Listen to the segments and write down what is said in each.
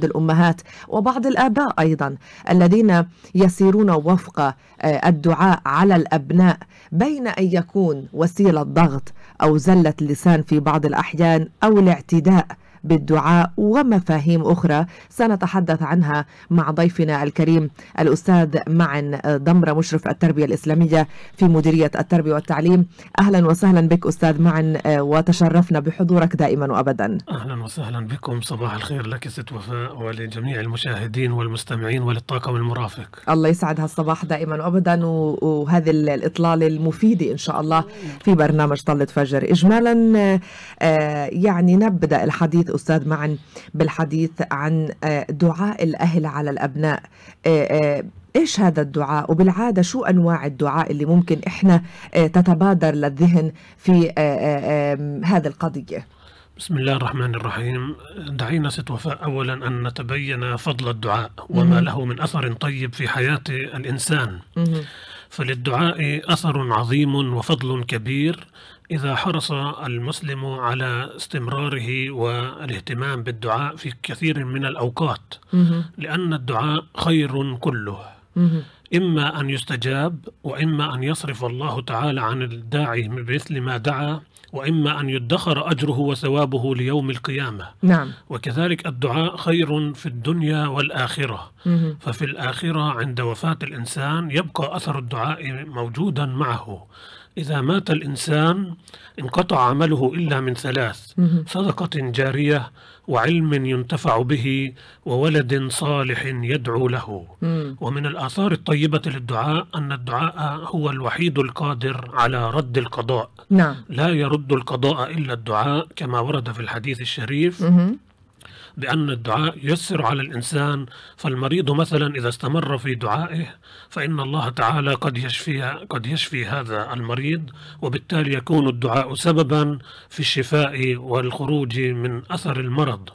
بعض الامهات وبعض الاباء ايضا الذين يسيرون وفق آه، الدعاء على الابناء بين ان يكون وسيله ضغط او زله لسان في بعض الاحيان او الاعتداء بالدعاء ومفاهيم أخرى سنتحدث عنها مع ضيفنا الكريم الأستاذ معن ضمرة مشرف التربية الإسلامية في مديرية التربية والتعليم أهلا وسهلا بك أستاذ معن وتشرفنا بحضورك دائما وأبدا أهلا وسهلا بكم صباح الخير لك ست وفاء ولجميع المشاهدين والمستمعين وللطاقم المرافق الله يسعد هالصباح دائما وأبدا وهذه الإطلالة المفيدة إن شاء الله في برنامج طلة فجر إجمالا آه، يعني نبدأ الحديث أستاذ معا بالحديث عن آه، دعاء الأهل على الأبناء آه، آه، ايش هذا الدعاء وبالعاده شو انواع الدعاء اللي ممكن احنا تتبادر للذهن في هذا القضيه بسم الله الرحمن الرحيم دعينا ست وفاء اولا ان نتبين فضل الدعاء وما له من اثر طيب في حياه الانسان فللدعاء أثر عظيم وفضل كبير إذا حرص المسلم على استمراره والاهتمام بالدعاء في كثير من الأوقات لأن الدعاء خير كله إما أن يستجاب وإما أن يصرف الله تعالى عن الداعي مثل ما دعا وإما أن يدخر أجره وثوابه ليوم القيامة نعم. وكذلك الدعاء خير في الدنيا والآخرة مه. ففي الآخرة عند وفاة الإنسان يبقى أثر الدعاء موجودا معه إذا مات الإنسان انقطع عمله إلا من ثلاث صدقة جارية وعلم ينتفع به وولد صالح يدعو له ومن الآثار الطيبة للدعاء أن الدعاء هو الوحيد القادر على رد القضاء نعم. لا يرد القضاء إلا الدعاء كما ورد في الحديث الشريف بأن الدعاء يسر على الإنسان فالمريض مثلا إذا استمر في دعائه فإن الله تعالى قد يشفي قد يشفي هذا المريض وبالتالي يكون الدعاء سببا في الشفاء والخروج من أثر المرض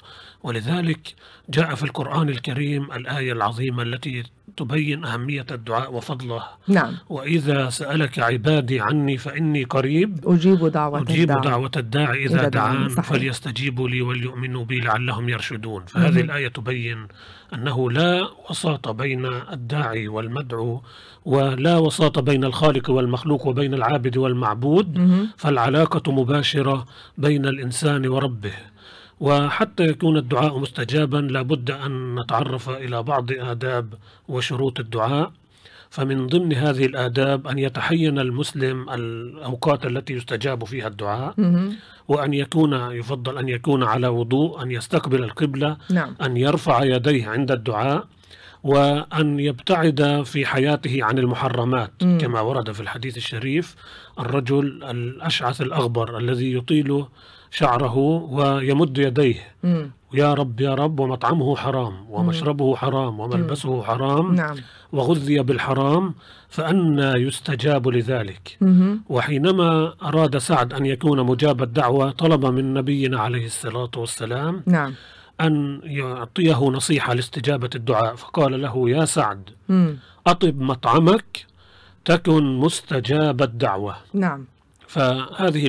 ولذلك جاء في القرآن الكريم الآية العظيمة التي تبين أهمية الدعاء وفضله نعم وإذا سألك عبادي عني فإني قريب أجيب دعوة أجيب الداعي. دعوة الداعي إذا, إذا دعان صحيح. فليستجيبوا لي وليؤمنوا بي لعلهم يرشدون فهذه مم. الآية تبين أنه لا وساطة بين الداعي والمدعو ولا وساطة بين الخالق والمخلوق وبين العابد والمعبود مم. فالعلاقة مباشرة بين الإنسان وربه وحتى يكون الدعاء مستجابا لابد أن نتعرف إلى بعض آداب وشروط الدعاء فمن ضمن هذه الآداب أن يتحين المسلم الأوقات التي يستجاب فيها الدعاء وأن يكون يفضل أن يكون على وضوء أن يستقبل القبلة نعم. أن يرفع يديه عند الدعاء وأن يبتعد في حياته عن المحرمات مم. كما ورد في الحديث الشريف الرجل الأشعث الأغبر الذي يطيل شعره ويمد يديه مم. يا رب يا رب ومطعمه حرام ومشربه حرام وملبسه حرام نعم. وغذي بالحرام فأنا يستجاب لذلك مم. وحينما أراد سعد أن يكون مجاب الدعوة طلب من نبينا عليه الصلاة والسلام نعم. أن يعطيه نصيحة لاستجابة الدعاء فقال له يا سعد مم. أطب مطعمك تكن مستجاب الدعوة نعم فهذه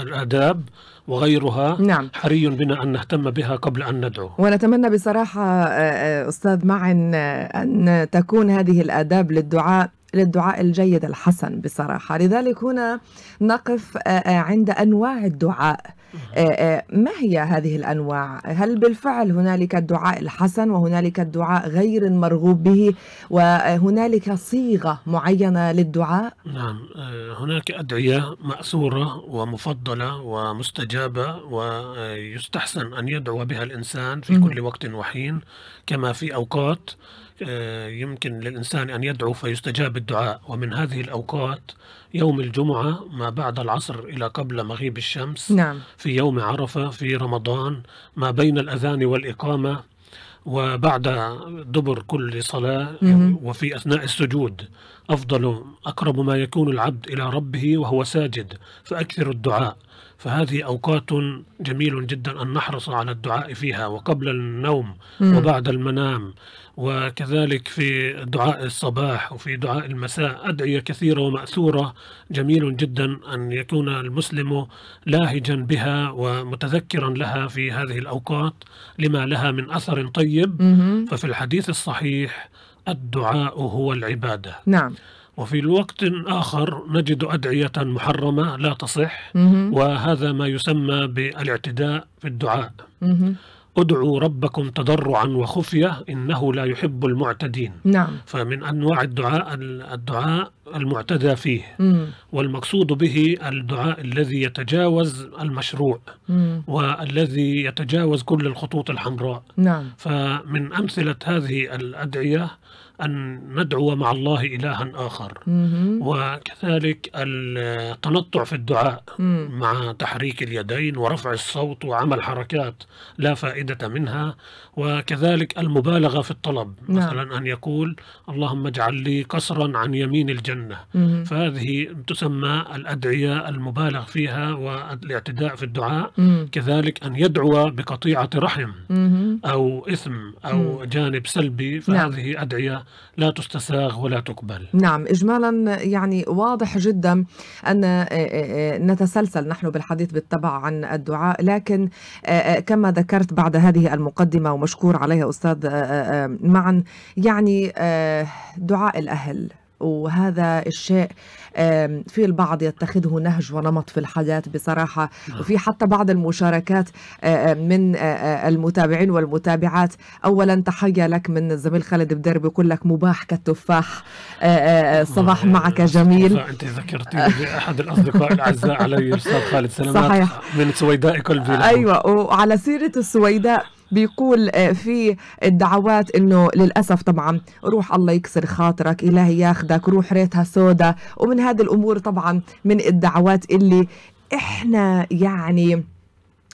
الأداب وغيرها نعم. حري بنا أن نهتم بها قبل أن ندعو ونتمنى بصراحة آه، آه، أستاذ معن آه، أن تكون هذه الآداب للدعاء للدعاء الجيد الحسن بصراحة لذلك هنا نقف عند أنواع الدعاء آه، آه، ما هي هذه الأنواع؟ هل بالفعل هنالك الدعاء الحسن وهنالك الدعاء غير المرغوب به وهنالك صيغة معينة للدعاء؟ نعم آه، هناك أدعية مأثورة ومفضلة ومستجابة ويستحسن أن يدعو بها الإنسان في كل وقت وحين كما في أوقات يمكن للإنسان أن يدعو فيستجاب الدعاء ومن هذه الأوقات يوم الجمعة ما بعد العصر إلى قبل مغيب الشمس نعم. في يوم عرفة في رمضان ما بين الأذان والإقامة وبعد دبر كل صلاة وفي أثناء السجود أفضل أقرب ما يكون العبد إلى ربه وهو ساجد فأكثر الدعاء فهذه أوقات جميل جدا أن نحرص على الدعاء فيها وقبل النوم وبعد المنام وكذلك في دعاء الصباح وفي دعاء المساء أدعية كثيرة ومأثورة جميل جدا أن يكون المسلم لاهجا بها ومتذكرا لها في هذه الأوقات لما لها من أثر طيب ففي الحديث الصحيح الدعاء هو العبادة نعم وفي الوقت آخر نجد أدعية محرمة لا تصح وهذا ما يسمى بالاعتداء في الدعاء ادعوا ربكم تضرعا وخفية إنه لا يحب المعتدين نعم. فمن أنواع الدعاء الدعاء المعتدى فيه مم. والمقصود به الدعاء الذي يتجاوز المشروع مم. والذي يتجاوز كل الخطوط الحمراء نعم. فمن أمثلة هذه الأدعية أن ندعو مع الله إلها آخر مم. وكذلك التنطع في الدعاء مم. مع تحريك اليدين ورفع الصوت وعمل حركات لا فائدة الفائدة منها وكذلك المبالغة في الطلب نعم. مثلا أن يقول اللهم اجعل لي قصرا عن يمين الجنة مم. فهذه تسمى الأدعية المبالغ فيها والاعتداء في الدعاء مم. كذلك أن يدعو بقطيعة رحم مم. أو إثم أو مم. جانب سلبي نعم. فهذه نعم. أدعية لا تستساغ ولا تقبل نعم إجمالا يعني واضح جدا أن آه، آه، آه، نتسلسل نحن بالحديث بالطبع عن الدعاء لكن كما ذكرت بعد بعد هذه المقدمة ومشكور عليها أستاذ آه، آه، آه، معا يعني دعاء الأهل وهذا الشيء في البعض يتخذه نهج ونمط في الحياة بصراحة نعم. وفي حتى بعض المشاركات آه، آه، من آه، المتابعين والمتابعات أولا تحية لك من الزميل خالد بدرب يقول لك مباح كالتفاح صباح معك جميل أنت ذكرتي أحد الأصدقاء الأعزاء علي أستاذ خالد سلامات صحيح. من سويداء كل أيوة وعلى سيرة السويداء بيقول آه، في الدعوات انه للاسف طبعا روح الله يكسر خاطرك الهي ياخدك روح ريتها سودا ومن هذه الامور طبعا من الدعوات اللي احنا يعني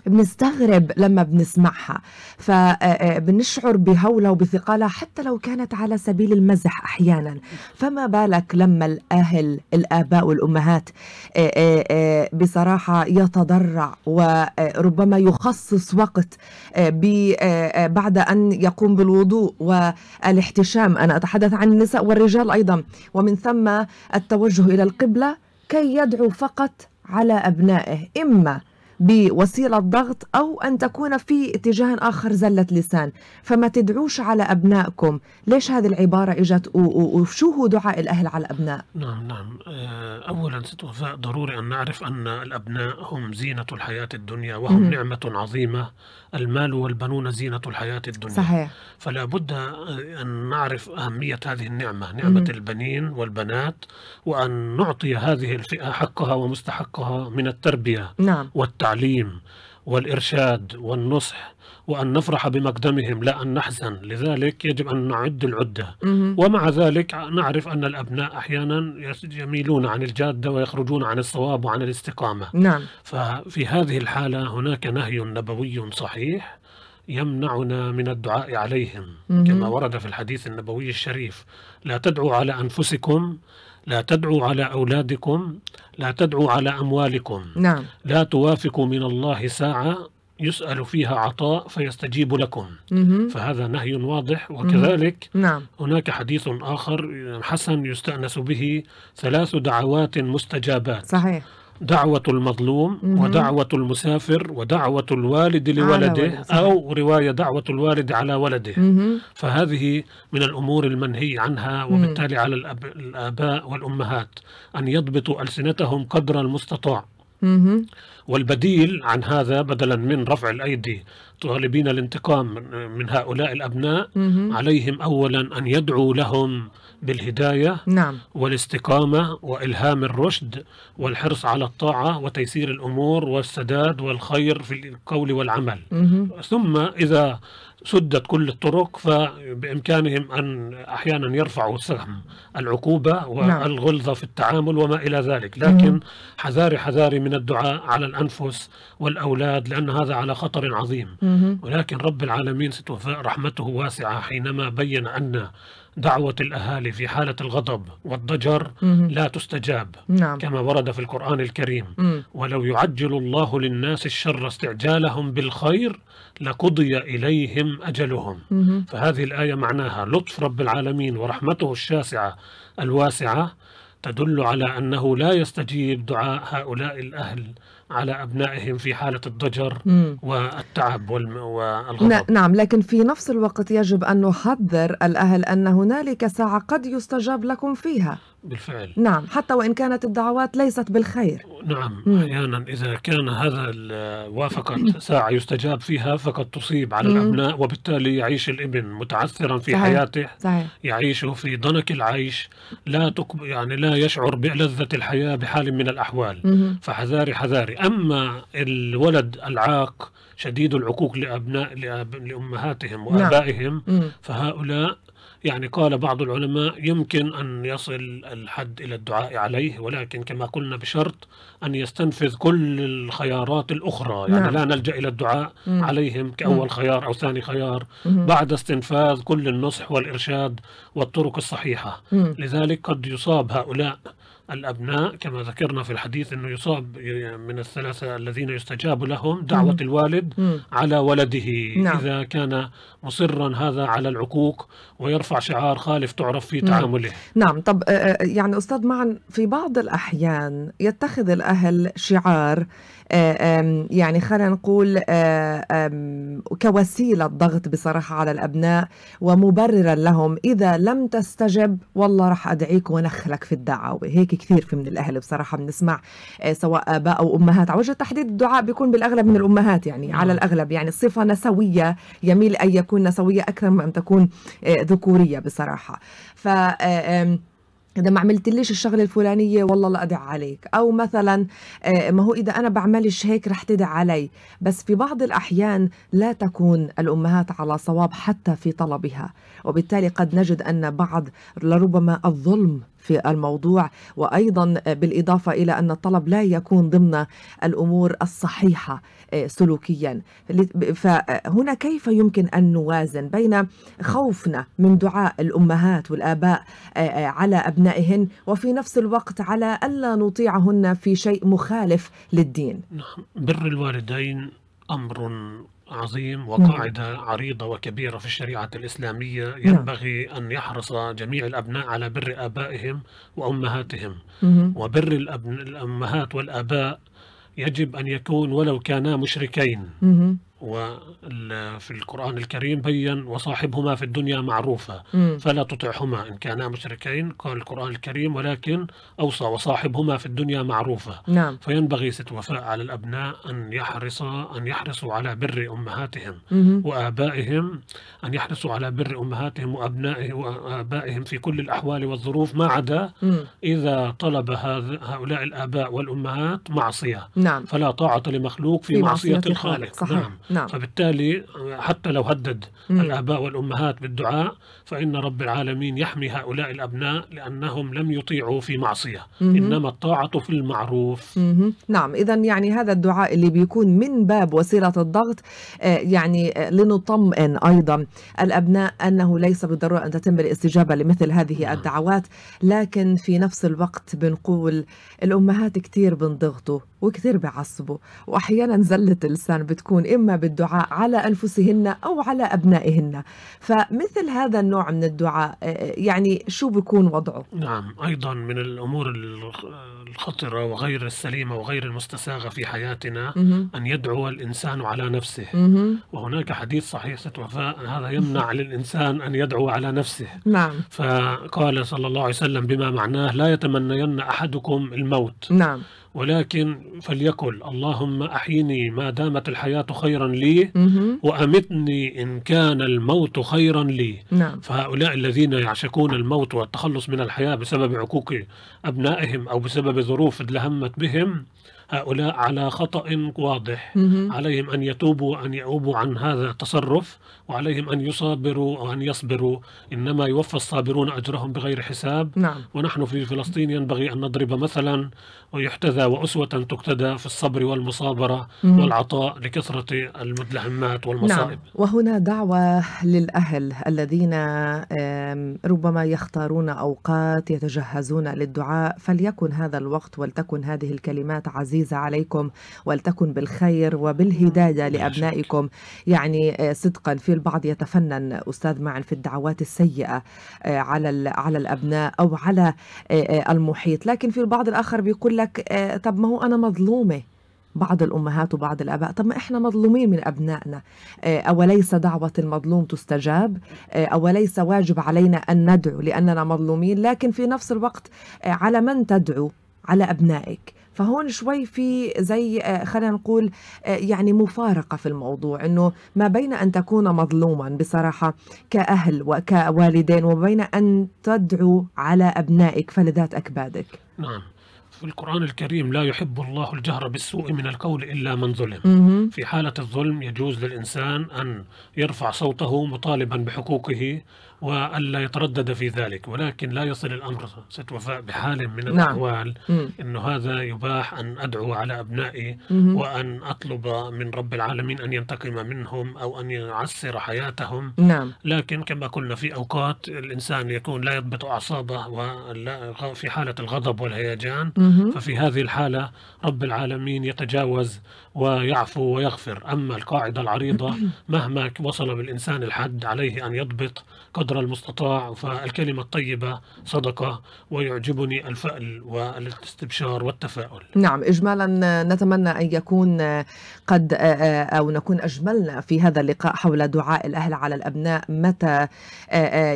بنستغرب لما بنسمعها فبنشعر آه، آه، بهولة وبثقالها حتى لو كانت على سبيل المزح أحيانا فما بالك لما الأهل الآباء والأمهات آه، بصراحة يتضرع وربما يخصص وقت بعد أن يقوم بالوضوء والاحتشام أنا أتحدث عن النساء والرجال أيضا ومن ثم التوجه إلى القبلة كي يدعو فقط على أبنائه إما بوسيله ضغط او ان تكون في اتجاه اخر زله لسان فما تدعوش على ابنائكم ليش هذه العباره اجت وشو هو دعاء الاهل على الابناء نعم نعم آه، اولا ست وفاء ضروري ان نعرف ان الابناء هم زينه الحياه الدنيا وهم م. نعمه عظيمه المال والبنون زينه الحياه الدنيا صحيح فلا بد آه، ان نعرف اهميه هذه النعمه نعمه م. البنين والبنات وان نعطي هذه الفئه حقها ومستحقها من التربيه نعم والتربية التعليم والإرشاد والنصح وأن نفرح بمقدمهم لا أن نحزن لذلك يجب أن نعد العدة ومع ذلك نعرف أن الأبناء أحيانا يميلون عن الجادة ويخرجون عن الصواب وعن الاستقامة نعم. ففي هذه الحالة هناك نهي نبوي صحيح يمنعنا من الدعاء عليهم مم. كما ورد في الحديث النبوي الشريف لا تدعوا على أنفسكم لا تدعوا على أولادكم لا تدعوا على أموالكم نعم. لا توافقوا من الله ساعة يسأل فيها عطاء فيستجيب لكم مم. فهذا نهي واضح وكذلك نعم. هناك حديث آخر حسن يستأنس به ثلاث دعوات مستجابات صحيح دعوة المظلوم مم. ودعوة المسافر ودعوة الوالد لولده أو رواية دعوة الوالد على ولده مم. فهذه من الأمور المنهي عنها وبالتالي على الأب... الآباء والأمهات أن يضبطوا ألسنتهم قدر المستطاع مم. والبديل عن هذا بدلا من رفع الأيدي طالبين الانتقام من هؤلاء الأبناء مم. عليهم أولا أن يدعوا لهم بالهداية نعم. والاستقامة وإلهام الرشد والحرص على الطاعة وتيسير الأمور والسداد والخير في القول والعمل مه. ثم إذا سدت كل الطرق فبإمكانهم أن أحيانا يرفعوا السهم العقوبة نعم. والغلظة في التعامل وما إلى ذلك لكن حذاري حذاري من الدعاء على الأنفس والأولاد لأن هذا على خطر عظيم ولكن رب العالمين رحمته واسعة حينما بين أن دعوة الأهالي في حالة الغضب والضجر مم. لا تستجاب نعم. كما ورد في القرآن الكريم مم. ولو يعجل الله للناس الشر استعجالهم بالخير لقضي إليهم أجلهم مم. فهذه الآية معناها لطف رب العالمين ورحمته الشاسعة الواسعة تدل على انه لا يستجيب دعاء هؤلاء الاهل على ابنائهم في حاله الضجر مم. والتعب والغضب نعم لكن في نفس الوقت يجب ان نحذر الاهل ان هنالك ساعه قد يستجاب لكم فيها بالفعل نعم حتى وإن كانت الدعوات ليست بالخير نعم أحيانا إذا كان هذا وافقت ساعة يستجاب فيها فقد تصيب على الأبناء وبالتالي يعيش الابن متعثرا في صحيح. حياته صحيح. يعيش في ضنك العيش لا تكب... يعني لا يشعر بلذة الحياة بحال من الأحوال مم. فحذاري حذاري أما الولد العاق شديد العقوق لأبناء لأب... لأمهاتهم نعم. وآبائهم نعم. فهؤلاء يعني قال بعض العلماء يمكن أن يصل الحد إلى الدعاء عليه ولكن كما قلنا بشرط أن يستنفذ كل الخيارات الأخرى يعني نعم. لا نلجأ إلى الدعاء مم. عليهم كأول خيار أو ثاني خيار مم. بعد استنفاذ كل النصح والإرشاد والطرق الصحيحة مم. لذلك قد يصاب هؤلاء الأبناء نعم. كما ذكرنا في الحديث أنه يصاب من الثلاثة الذين يستجاب لهم دعوة مم. الوالد مم. على ولده نعم. إذا كان مصرا هذا على العقوق ويرفع شعار خالف تعرف في نعم. تعامله نعم, نعم. طب آه، آه، يعني أستاذ معا في بعض الأحيان يتخذ الأهل شعار آه، يعني خلينا نقول كوسيلة ضغط بصراحة على الأبناء ومبررا لهم إذا لم تستجب والله رح أدعيك ونخلك في الدعاوي هيك كثير في من الاهل بصراحه بنسمع آه، سواء اباء او امهات على وجه التحديد الدعاء بيكون بالاغلب من الامهات يعني على نعم. الاغلب يعني صفه نسويه يميل ان يكون نسويه اكثر من ان تكون آه، ذكوريه بصراحه ف آه، اذا ما ليش الشغله الفلانيه والله لا ادع عليك او مثلا ما هو اذا انا بعملش هيك رح تدع علي بس في بعض الاحيان لا تكون الامهات على صواب حتى في طلبها وبالتالي قد نجد ان بعض لربما الظلم في الموضوع وأيضا بالإضافة إلى أن الطلب لا يكون ضمن الأمور الصحيحة آه، سلوكيا فهنا كيف يمكن أن نوازن بين خوفنا من دعاء الأمهات والآباء آه، آه، على أبنائهن وفي نفس الوقت على ألا نطيعهن في شيء مخالف للدين نعم، بر الوالدين أمر عظيم نعم. وقاعدة نعم. عريضة وكبيرة في الشريعة الإسلامية نعم. ينبغي نعم. أن يحرص جميع الأبناء على بر آبائهم وأمهاتهم نعم. وبر الأمهات والآباء يجب أن يكون ولو كانا مشركين نعم. وفي القرآن الكريم بين وصاحبهما في الدنيا معروفة م. فلا تطعهما إن كانا مشركين قال القرآن الكريم ولكن أوصى وصاحبهما في الدنيا معروفة نعم. فينبغي ست وفاء على الأبناء أن يحرص أن يحرصوا على بر أمهاتهم م. وآبائهم أن يحرصوا على بر أمهاتهم وأبنائهم وآبائهم في كل الأحوال والظروف ما عدا إذا طلب هؤلاء الآباء والأمهات معصية نعم. فلا طاعة لمخلوق في, في معصية, معصية الخالق, الخالق. صحيح. نعم نعم. فبالتالي حتى لو هدد مم. الآباء والأمهات بالدعاء فإن رب العالمين يحمي هؤلاء الأبناء لأنهم لم يطيعوا في معصية مم. إنما الطاعة في المعروف مم. نعم إذا يعني هذا الدعاء اللي بيكون من باب وسيلة الضغط آه، يعني آه، لنطمئن أيضا الأبناء أنه ليس بالضرورة أن تتم الاستجابة لمثل هذه نعم. الدعوات لكن في نفس الوقت بنقول الأمهات كتير بنضغطوا وكثير بعصبوا وأحيانا زلة اللسان بتكون إما بالدعاء على أنفسهن أو على أبنائهن فمثل هذا النوع من الدعاء آه، آه، يعني شو بيكون وضعه؟ نعم أيضا من الأمور الخطرة وغير السليمة وغير المستساغة في حياتنا مه. أن يدعو الإنسان على نفسه مه. وهناك حديث صحيح ست وفاء هذا يمنع للإنسان أن يدعو على نفسه نعم فقال صلى الله عليه وسلم بما معناه لا يتمنين أحدكم الموت نعم ولكن فليقل اللهم أحيني ما دامت الحياة خيرا لي وأمتني إن كان الموت خيرا لي نعم. فهؤلاء الذين يعشقون الموت والتخلص من الحياة بسبب عقوق أبنائهم أو بسبب ظروف لهمت بهم هؤلاء على خطأ واضح مم. عليهم أن يتوبوا وأن يعوبوا عن هذا التصرف وعليهم أن يصابروا وأن يصبروا إنما يوفى الصابرون أجرهم بغير حساب نعم. ونحن في فلسطين ينبغي أن نضرب مثلا ويحتذى وأسوة تقتدى في الصبر والمصابرة مم. والعطاء لكثرة المدلهمات والمصائب نعم. وهنا دعوة للأهل الذين ربما يختارون أوقات يتجهزون للدعاء فليكن هذا الوقت ولتكن هذه الكلمات عزيزة العزيزة عليكم ولتكن بالخير وبالهداية لأبنائكم يعني آه، صدقا في البعض يتفنن أستاذ معا في الدعوات السيئة آه، على على الأبناء أو على آه، المحيط لكن في البعض الآخر بيقول لك طب ما هو أنا مظلومة بعض الأمهات وبعض الآباء طب ما إحنا مظلومين من أبنائنا أوليس دعوة المظلوم تستجاب أوليس واجب علينا أن ندعو لأننا مظلومين لكن في نفس الوقت على من تدعو على أبنائك فهون شوي في زي آه، خلينا نقول آه، يعني مفارقة في الموضوع أنه ما بين أن تكون مظلوما بصراحة كأهل وكوالدين وبين أن تدعو على أبنائك فلذات أكبادك نعم في القرآن الكريم لا يحب الله الجهر بالسوء من القول إلا من ظلم مم. في حالة الظلم يجوز للإنسان أن يرفع صوته مطالبا بحقوقه وألا يتردد في ذلك ولكن لا يصل الأمر ست وفاء بحال من نعم. الأحوال نعم. أنه هذا يباح أن أدعو على أبنائي مم. وأن أطلب من رب العالمين أن ينتقم منهم أو أن يعسر حياتهم نعم. لكن كما قلنا في أوقات الإنسان يكون لا يضبط أعصابه ولا في حالة الغضب والهيجان مم. ففي هذه الحالة رب العالمين يتجاوز ويعفو ويغفر أما القاعدة العريضة مهما وصل بالإنسان الحد عليه أن يضبط قدر المستطاع فالكلمة الطيبة صدقة ويعجبني الفأل والاستبشار والتفاؤل نعم إجمالا نتمنى أن يكون قد أو نكون أجملنا في هذا اللقاء حول دعاء الأهل على الأبناء متى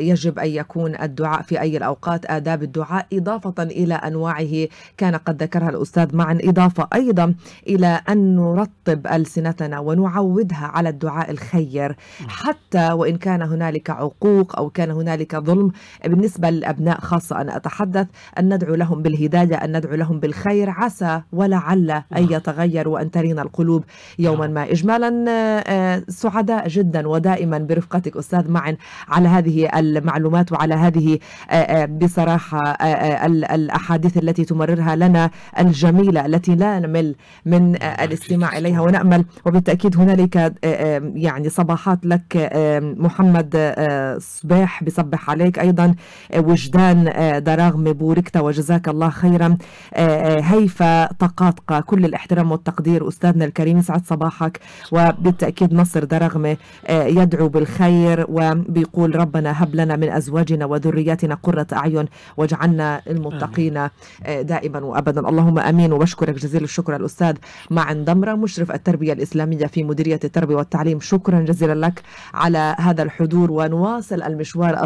يجب أن يكون الدعاء في أي الأوقات آداب الدعاء إضافة إلى أنواعه كان قد ذكرها الأستاذ معا إضافة أيضا إلى أن نرطب ألسنتنا ونعودها على الدعاء الخير نعم. حتى وإن كان هنالك عقوق أو كان هنالك ظلم بالنسبة للأبناء خاصة أنا أتحدث أن ندعو لهم بالهداية أن ندعو لهم بالخير عسى ولعل أن نعم. يتغير وأن ترينا القلوب يوما نعم. ما إجمالا آه، سعداء جدا ودائما برفقتك أستاذ معا على هذه المعلومات وعلى هذه آه، آه، بصراحة الأحاديث التي تمررها لنا الجميلة التي لا نمل من الاستماع إليها ونأمل وبالتأكيد هنالك آه، آه، يعني صباحات لك آه، محمد صباح بصبح عليك أيضا وجدان دراغمي بوركتا وجزاك الله خيرا هيفا طقاطقة كل الاحترام والتقدير أستاذنا الكريم يسعد صباحك وبالتأكيد نصر درغمة يدعو بالخير وبيقول ربنا هب لنا من أزواجنا وذرياتنا قرة أعين واجعلنا المتقين دائما وابدا اللهم امين وبشكرك جزيل الشكر الاستاذ معن دمره مشرف التربيه الاسلاميه في مديريه التربيه والتعليم شكرا جزيلا لك على هذا الحضور ونواصل المشوار